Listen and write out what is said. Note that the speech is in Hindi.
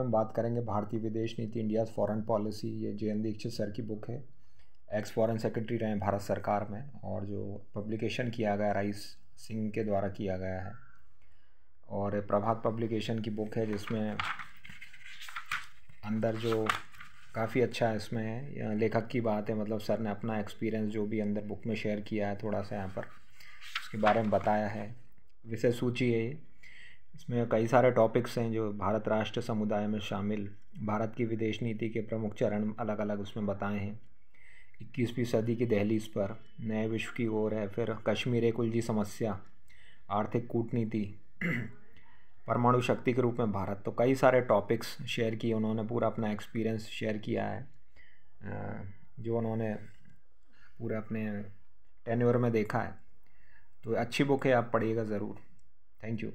हम बात करेंगे भारतीय विदेश नीति इंडिया फॉरेन पॉलिसी ये जे एन दीक्षित सर की बुक है एक्स फॉरेन सेक्रेटरी रहे भारत सरकार में और जो पब्लिकेशन किया गया राइस सिंह के द्वारा किया गया है और प्रभात पब्लिकेशन की बुक है जिसमें अंदर जो काफ़ी अच्छा है इसमें है लेखक की बात है मतलब सर ने अपना एक्सपीरियंस जो भी अंदर बुक में शेयर किया है थोड़ा सा यहाँ पर उसके बारे में बताया है विषय सूची है ये इसमें कई सारे टॉपिक्स हैं जो भारत राष्ट्र समुदाय में शामिल भारत की विदेश नीति के प्रमुख चरण अलग अलग उसमें बताए हैं इक्कीसवीं सदी की दहलीज पर नए विश्व की ओर है फिर कश्मीर एक उलझी समस्या आर्थिक कूटनीति परमाणु शक्ति के रूप में भारत तो कई सारे टॉपिक्स शेयर किए उन्होंने पूरा अपना एक्सपीरियंस शेयर किया है जो उन्होंने पूरे अपने टेन्योर में देखा है तो अच्छी बुक है आप पढ़िएगा ज़रूर थैंक यू